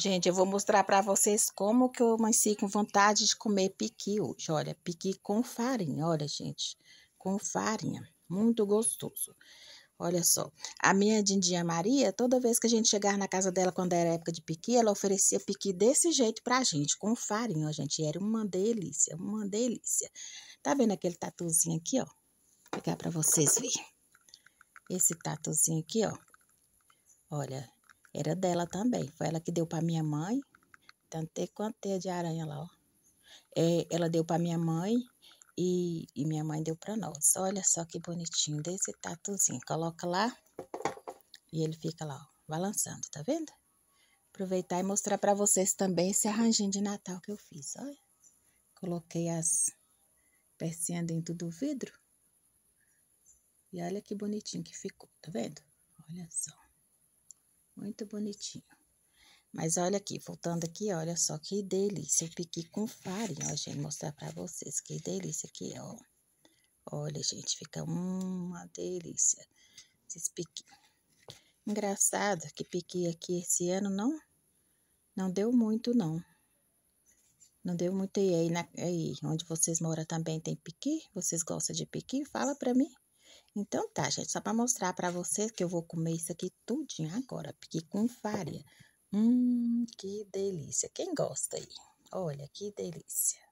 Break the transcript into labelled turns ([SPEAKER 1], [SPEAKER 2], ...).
[SPEAKER 1] Gente, eu vou mostrar para vocês como que eu amanheci com vontade de comer piqui hoje. Olha, piqui com farinha, olha, gente, com farinha, muito gostoso. Olha só, a minha Dindinha Maria, toda vez que a gente chegar na casa dela quando era época de piqui, ela oferecia piqui desse jeito pra gente, com farinha, ó, gente, era uma delícia, uma delícia. Tá vendo aquele tatuzinho aqui, ó? Vou pegar para vocês verem. Esse tatuzinho aqui, ó. Olha, era dela também. Foi ela que deu para minha mãe. Tanto quanto teia de aranha lá, ó. É, ela deu para minha mãe e, e minha mãe deu para nós. Olha só que bonitinho desse tatuzinho. Coloca lá e ele fica lá, ó, balançando, tá vendo? Aproveitar e mostrar para vocês também esse arranjinho de Natal que eu fiz, olha. Coloquei as pecinhas dentro do vidro. E olha que bonitinho que ficou, tá vendo? Olha só. Muito bonitinho. Mas olha aqui, voltando aqui, olha só que delícia. Eu piquei com farinha, ó, gente, mostrar pra vocês que delícia aqui, é, ó. Olha, gente, fica uma delícia esses piqui, Engraçado que piqui aqui esse ano não, não deu muito, não. Não deu muito. E aí, na, aí onde vocês moram também tem piqui? Vocês gostam de piqui? Fala pra mim. Então tá, gente, só para mostrar para vocês que eu vou comer isso aqui tudinho agora, porque com farinha. Hum, que delícia. Quem gosta aí? Olha, que delícia.